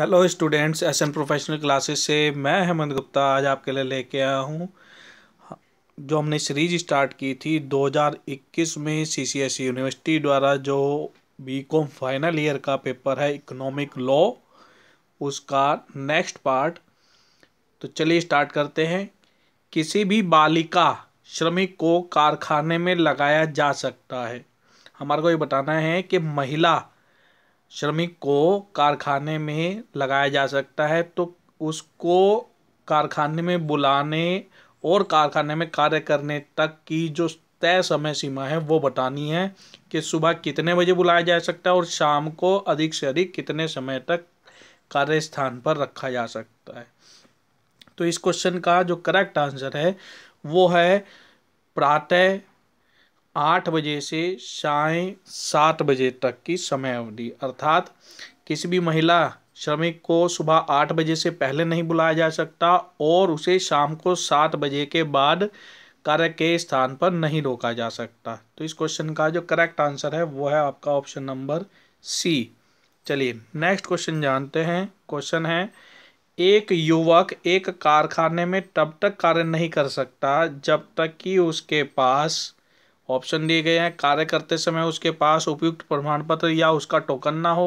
hello students S N professional classes से मैं हेमंत गुप्ता आज आपके लिए लेके आया हूँ जो हमने सीरीज स्टार्ट की थी 2021 में सीसीएसई यूनिवर्सिटी e द्वारा जो बीकॉम फाइनल ईयर का पेपर है इकोनॉमिक लॉ उसका नेक्स्ट पार्ट तो चलिए स्टार्ट करते हैं किसी भी बालिका श्रमिक को कारखाने में लगाया जा सकता है हमारे को ये बताना है कि महिला श्रमिक को कारखाने में लगाया जा सकता है तो उसको कारखाने में बुलाने और कारखाने में कार्य करने तक की जो तय समय सीमा है वो बतानी है कि सुबह कितने बजे बुलाया जा सकता है और शाम को अधिक से अधिक कितने समय तक कार्य स्थान पर रखा जा सकता है तो इस क्वेश्चन का जो करेक्ट आंसर है वो है प्रातः आठ बजे से साय सात बजे तक की समय अवधि अर्थात किसी भी महिला श्रमिक को सुबह आठ बजे से पहले नहीं बुलाया जा सकता और उसे शाम को सात बजे के बाद कार्य के स्थान पर नहीं रोका जा सकता तो इस क्वेश्चन का जो करेक्ट आंसर है वो है आपका ऑप्शन नंबर सी चलिए नेक्स्ट क्वेश्चन जानते हैं क्वेश्चन है एक युवक एक कारखाने में तब तक कार्य नहीं कर सकता जब तक कि उसके पास ऑप्शन दिए गए हैं कार्य करते समय उसके पास उपयुक्त प्रमाण पत्र या उसका टोकन ना हो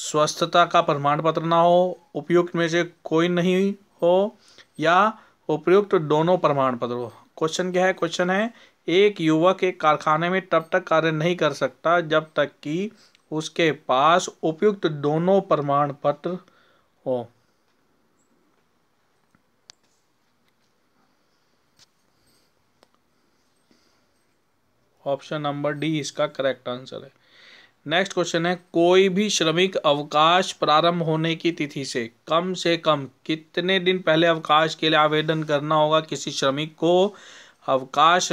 स्वस्थता का प्रमाण पत्र ना हो उपयुक्त में से कोई नहीं हो या उपयुक्त दोनों प्रमाण पत्र हो क्वेश्चन क्या है क्वेश्चन है एक युवक एक कारखाने में तब तक कार्य नहीं कर सकता जब तक कि उसके पास उपयुक्त दोनों प्रमाण पत्र हो ऑप्शन नंबर डी इसका करेक्ट आंसर है नेक्स्ट क्वेश्चन है कोई भी श्रमिक अवकाश प्रारंभ होने की तिथि से कम से कम कितने दिन पहले अवकाश के लिए आवेदन करना होगा किसी श्रमिक को अवकाश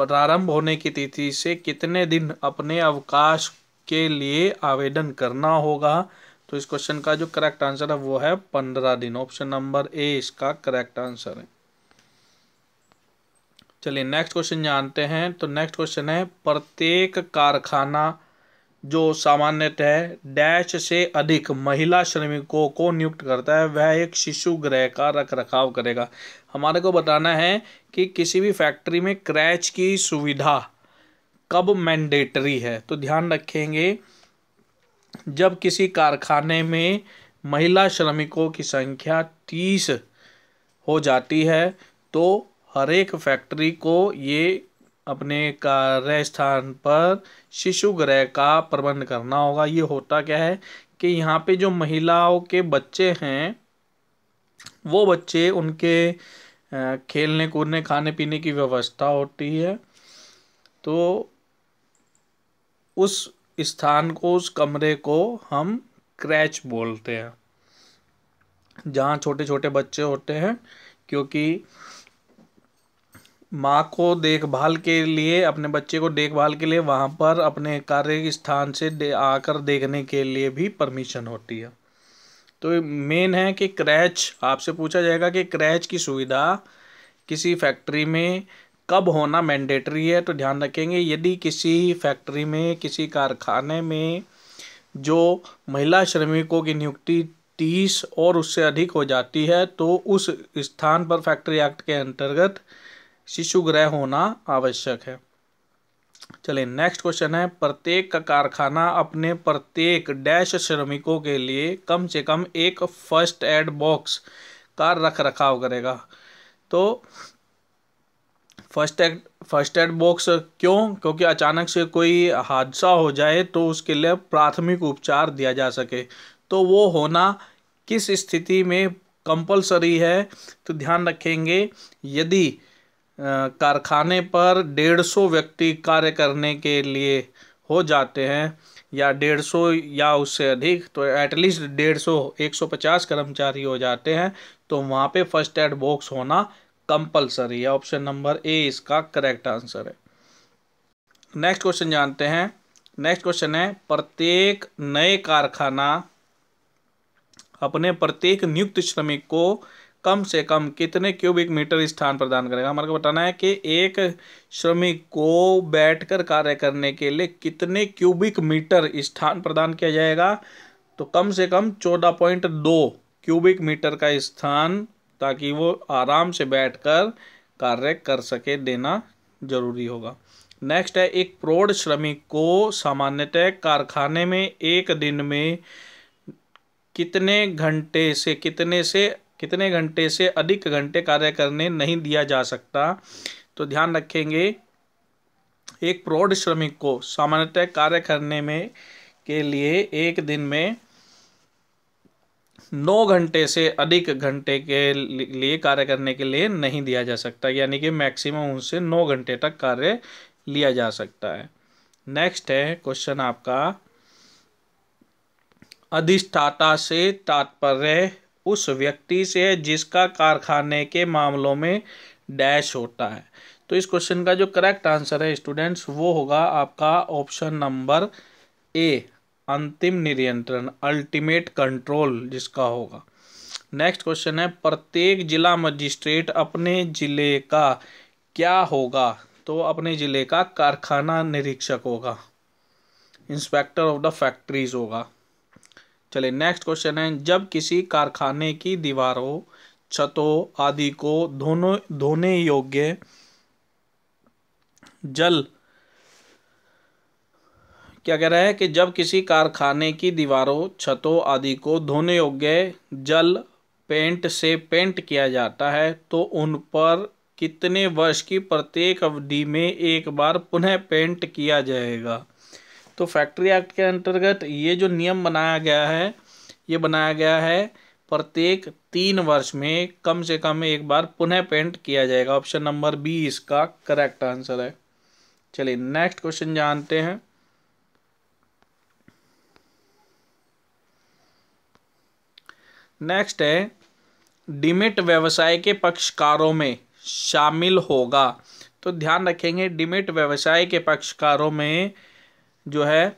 प्रारंभ होने की तिथि से कितने दिन अपने अवकाश के लिए आवेदन करना होगा तो इस क्वेश्चन का जो करेक्ट आंसर है वो है पंद्रह दिन ऑप्शन नंबर ए इसका करेक्ट आंसर है चलिए नेक्स्ट क्वेश्चन जानते हैं तो नेक्स्ट क्वेश्चन है प्रत्येक कारखाना जो सामान्यतः डैश से अधिक महिला श्रमिकों को नियुक्त करता है वह एक शिशु ग्रह का रख रखाव करेगा हमारे को बताना है कि किसी भी फैक्ट्री में क्रैच की सुविधा कब मैंडेटरी है तो ध्यान रखेंगे जब किसी कारखाने में महिला श्रमिकों की संख्या तीस हो जाती है तो हर एक फैक्ट्री को ये अपने कार्य स्थान पर शिशु गृह का प्रबंध करना होगा ये होता क्या है कि यहाँ पे जो महिलाओं के बच्चे हैं वो बच्चे उनके खेलने कूदने खाने पीने की व्यवस्था होती है तो उस स्थान को उस कमरे को हम क्रैच बोलते हैं जहाँ छोटे छोटे बच्चे होते हैं क्योंकि माँ को देखभाल के लिए अपने बच्चे को देखभाल के लिए वहाँ पर अपने कार्य स्थान से दे, आकर देखने के लिए भी परमिशन होती है तो मेन है कि क्रैच आपसे पूछा जाएगा कि क्रैच की सुविधा किसी फैक्ट्री में कब होना मैंडेटरी है तो ध्यान रखेंगे यदि किसी फैक्ट्री में किसी कारखाने में जो महिला श्रमिकों की नियुक्ति तीस और उससे अधिक हो जाती है तो उस स्थान पर फैक्ट्री एक्ट के अंतर्गत शिशु ग्रह होना आवश्यक है चलिए नेक्स्ट क्वेश्चन है प्रत्येक का कारखाना अपने प्रत्येक डैश श्रमिकों के लिए कम से कम एक फर्स्ट एड बॉक्स का रख रखाव करेगा तो first aid first aid box क्यों क्योंकि अचानक से कोई हादसा हो जाए तो उसके लिए प्राथमिक उपचार दिया जा सके तो वो होना किस स्थिति में कंपलसरी है तो ध्यान रखेंगे यदि कारखाने पर डेढ़ सौ व्यक्ति कार्य करने के लिए हो जाते हैं या डेढ़ सौ या उससे अधिक तो एटलीस्ट डेढ़ सौ एक सौ पचास कर्मचारी हो जाते हैं तो वहाँ पे फर्स्ट एड बॉक्स होना कंपलसरी है ऑप्शन नंबर ए इसका करेक्ट आंसर है नेक्स्ट क्वेश्चन जानते हैं नेक्स्ट क्वेश्चन है प्रत्येक नए कारखाना अपने प्रत्येक नियुक्त श्रमिक को कम से कम कितने क्यूबिक मीटर स्थान प्रदान करेगा हमारे को बताना है कि एक श्रमिक को बैठकर कार्य करने के लिए कितने क्यूबिक मीटर स्थान प्रदान किया जाएगा तो कम से कम चौदह पॉइंट दो क्यूबिक मीटर का स्थान ताकि वो आराम से बैठकर कार्य कर सके देना जरूरी होगा नेक्स्ट है एक प्रौढ़ श्रमिक को सामान्यतः कारखाने में एक दिन में कितने घंटे से कितने से कितने घंटे से अधिक घंटे कार्य करने नहीं दिया जा सकता तो ध्यान रखेंगे एक प्रौढ़ श्रमिक को सामान्यतः कार्य करने में के लिए एक दिन में नौ घंटे से अधिक घंटे के लिए कार्य करने के लिए नहीं दिया जा सकता यानी कि मैक्सिमम उनसे नौ घंटे तक कार्य लिया जा सकता है नेक्स्ट है क्वेश्चन आपका अधिष्ठाता से तात्पर्य उस व्यक्ति से है जिसका कारखाने के मामलों में डैश होता है तो इस क्वेश्चन का जो करेक्ट आंसर है स्टूडेंट्स वो होगा आपका ऑप्शन नंबर ए अंतिम नियंत्रण अल्टीमेट कंट्रोल जिसका होगा नेक्स्ट क्वेश्चन है प्रत्येक जिला मजिस्ट्रेट अपने जिले का क्या होगा तो अपने जिले का कारखाना निरीक्षक होगा इंस्पेक्टर ऑफ द फैक्ट्रीज होगा चलिए नेक्स्ट क्वेश्चन है जब किसी कारखाने की दीवारों छतों आदि को धोनो धोने योग्य जल क्या कह रहा है कि जब किसी कारखाने की दीवारों छतों आदि को धोने योग्य जल पेंट से पेंट किया जाता है तो उन पर कितने वर्ष की प्रत्येक अवधि में एक बार पुनः पेंट किया जाएगा तो फैक्ट्री एक्ट के अंतर्गत ये जो नियम बनाया गया है ये बनाया गया है प्रत्येक तीन वर्ष में कम से कम एक बार पुनः पेंट किया जाएगा ऑप्शन नंबर बी इसका करेक्ट आंसर है चलिए नेक्स्ट क्वेश्चन जानते हैं नेक्स्ट है डिमिट व्यवसाय के पक्षकारों में शामिल होगा तो ध्यान रखेंगे डिमिट व्यवसाय के पक्षकारों में जो है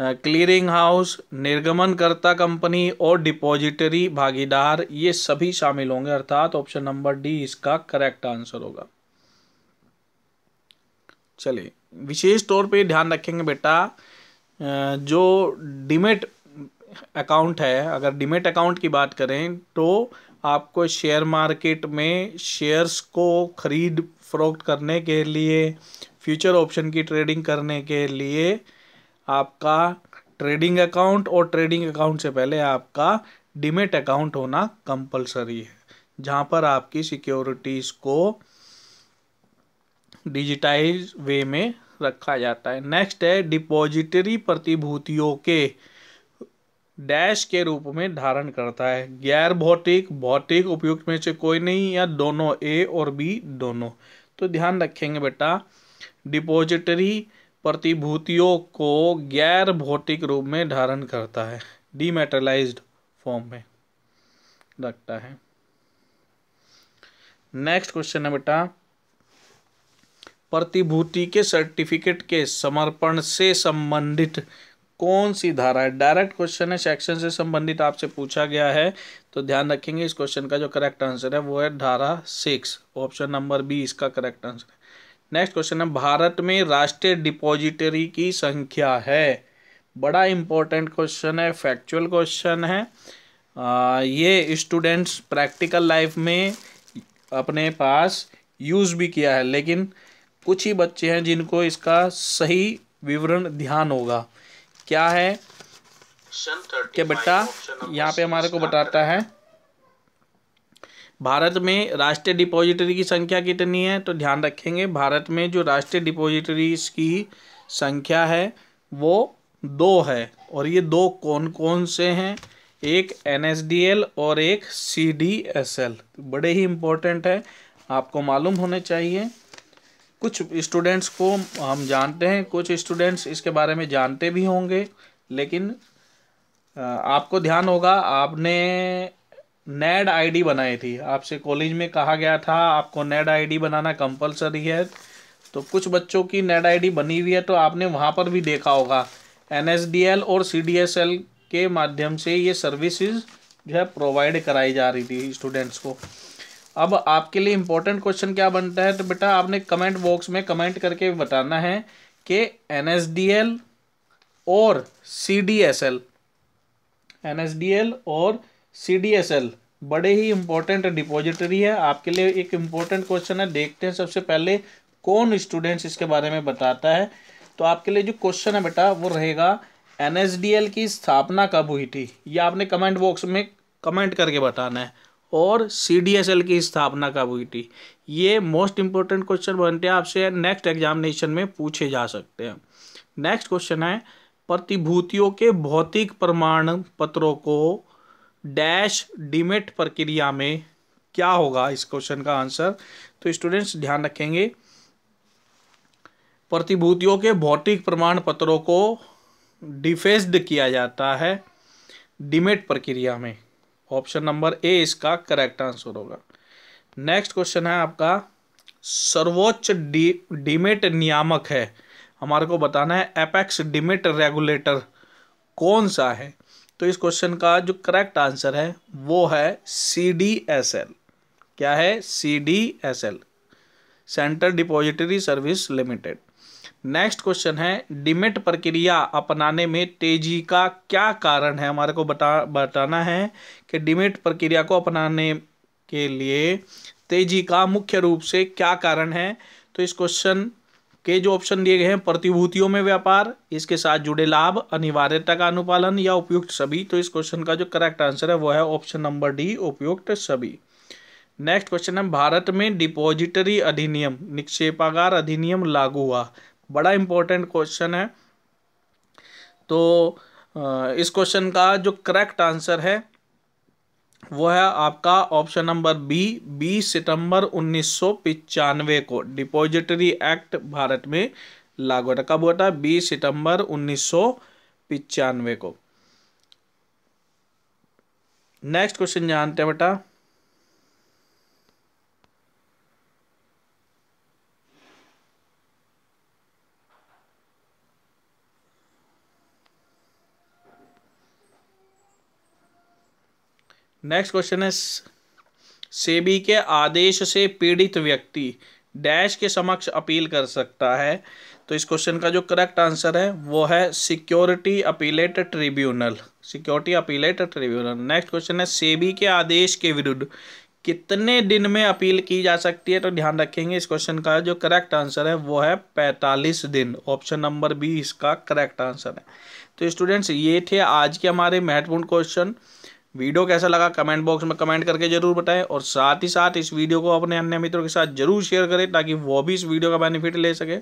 क्लियरिंग हाउस निर्गमनकर्ता कंपनी और डिपॉजिटरी भागीदार ये सभी शामिल होंगे अर्थात ऑप्शन नंबर डी इसका करेक्ट आंसर होगा चलिए विशेष तौर पे ध्यान रखेंगे बेटा जो डिमेट अकाउंट है अगर डिमेट अकाउंट की बात करें तो आपको शेयर मार्केट में शेयर्स को खरीद फरोख्त करने के लिए फ्यूचर ऑप्शन की ट्रेडिंग करने के लिए आपका ट्रेडिंग अकाउंट और ट्रेडिंग अकाउंट से पहले आपका डिमेट अकाउंट होना कंपलसरी है जहाँ पर आपकी सिक्योरिटीज़ को डिजिटाइज वे में रखा जाता है नेक्स्ट है डिपॉजिटरी प्रतिभूतियों के डैश के रूप में धारण करता है गैर भौतिक भौतिक उपयुक्त में से कोई नहीं या दोनों ए और बी दोनों तो ध्यान रखेंगे बेटा डिपॉजिटरी प्रतिभूतियों को गैर भौतिक रूप में धारण करता है डीमेटलाइज्ड फॉर्म में रखता है नेक्स्ट क्वेश्चन है बेटा प्रतिभूति के सर्टिफिकेट के समर्पण से संबंधित कौन सी धारा है डायरेक्ट क्वेश्चन है सेक्शन से संबंधित आपसे पूछा गया है तो ध्यान रखेंगे इस क्वेश्चन का जो करेक्ट आंसर है वो है धारा सिक्स ऑप्शन नंबर बी इसका करेक्ट आंसर है नेक्स्ट क्वेश्चन है भारत में राष्ट्रीय डिपॉजिटरी की संख्या है बड़ा इंपॉर्टेंट क्वेश्चन है फैक्चुअल क्वेश्चन है आ, ये स्टूडेंट्स प्रैक्टिकल लाइफ में अपने पास यूज़ भी किया है लेकिन कुछ ही बच्चे हैं जिनको इसका सही विवरण ध्यान होगा क्या है क्या बेटा यहाँ पे हमारे को बताता है भारत में राष्ट्रीय डिपॉजिटरी की संख्या कितनी है तो ध्यान रखेंगे भारत में जो राष्ट्रीय डिपॉजिटरीज की संख्या है वो दो है और ये दो कौन कौन से हैं एक एन और एक सी बड़े ही इम्पोर्टेंट है आपको मालूम होने चाहिए कुछ स्टूडेंट्स को हम जानते हैं कुछ स्टूडेंट्स इसके बारे में जानते भी होंगे लेकिन आपको ध्यान होगा आपने नेड आईडी बनाई थी आपसे कॉलेज में कहा गया था आपको नेड आईडी बनाना कंपलसरी है तो कुछ बच्चों की नेड आईडी बनी हुई है तो आपने वहाँ पर भी देखा होगा एन और सी के माध्यम से ये सर्विसेज जो है प्रोवाइड कराई जा रही थी स्टूडेंट्स को अब आपके लिए इम्पोर्टेंट क्वेश्चन क्या बनता है तो बेटा आपने कमेंट बॉक्स में कमेंट करके बताना है कि एन और C D S L N और सी डी एस एल बड़े ही इम्पोर्टेंट डिपॉजिटरी है आपके लिए एक इम्पोर्टेंट क्वेश्चन है देखते हैं सबसे पहले कौन स्टूडेंट्स इसके बारे में बताता है तो आपके लिए जो क्वेश्चन है बेटा वो रहेगा एन की स्थापना कब हुई थी ये आपने कमेंट बॉक्स में कमेंट करके बताना है और सी की स्थापना कब हुई थी ये मोस्ट इम्पोर्टेंट क्वेश्चन बनते हैं आपसे नेक्स्ट एग्जामिनेशन में पूछे जा सकते हैं नेक्स्ट क्वेश्चन है प्रतिभूतियों के भौतिक प्रमाण पत्रों को डैश डिमेट प्रक्रिया में क्या होगा इस क्वेश्चन का आंसर तो स्टूडेंट्स ध्यान रखेंगे प्रतिभूतियों के भौतिक प्रमाण पत्रों को डिफेस्ड किया जाता है डिमेट प्रक्रिया में ऑप्शन नंबर ए इसका करेक्ट आंसर होगा नेक्स्ट क्वेश्चन है आपका सर्वोच्च डी डिमेट नियामक है हमारे को बताना है एपेक्स डिमेट रेगुलेटर कौन सा है तो इस क्वेश्चन का जो करेक्ट आंसर है वो है सी डी एस एल क्या है C D S L central depository service limited next question है डिमिट प्रक्रिया अपनाने में तेजी का क्या कारण है हमारे को बता बताना है कि डिमिट प्रक्रिया को अपनाने के लिए तेजी का मुख्य रूप से क्या कारण है तो इस क्वेश्चन के जो ऑप्शन दिए गए हैं प्रतिभूतियों में व्यापार इसके साथ जुड़े लाभ अनिवार्यता का अनुपालन या उपयुक्त सभी तो इस क्वेश्चन का जो करेक्ट आंसर है वो है ऑप्शन नंबर डी उपयुक्त सभी नेक्स्ट क्वेश्चन है भारत में डिपॉजिटरी अधिनियम निक्षेपागार अधिनियम लागू हुआ बड़ा इंपॉर्टेंट क्वेश्चन है तो इस क्वेश्चन का जो करेक्ट आंसर है वो है आपका ऑप्शन नंबर बी बीस सितंबर उन्नीस को डिपॉजिटरी एक्ट भारत में लागू होता कब होता है बीस सितंबर उन्नीस को नेक्स्ट क्वेश्चन जानते हैं बेटा नेक्स्ट क्वेश्चन है सेबी के आदेश से पीड़ित व्यक्ति डैश के समक्ष अपील कर सकता है तो इस क्वेश्चन का जो करेक्ट आंसर है वो है security appellate tribunal security appellate tribunal next question है सेबी के आदेश के विरुद्ध कितने दिन में अपील की जा सकती है तो ध्यान रखेंगे इस क्वेश्चन का जो करेक्ट आंसर है वो है पैंतालीस दिन ऑप्शन नंबर बी इसका करेक्ट आंसर है तो स्टूडेंट्स ये थे आज के हमारे महत्वपूर्ण क्वेश्चन वीडियो कैसा लगा कमेंट बॉक्स में कमेंट करके जरूर बताएं और साथ ही साथ इस वीडियो को अपने अन्य मित्रों के साथ जरूर शेयर करें ताकि वो भी इस वीडियो का बेनिफिट ले सके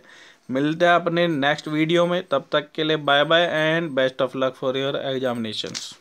मिलते हैं अपने नेक्स्ट वीडियो में तब तक के लिए bye bye and best of luck for your examinations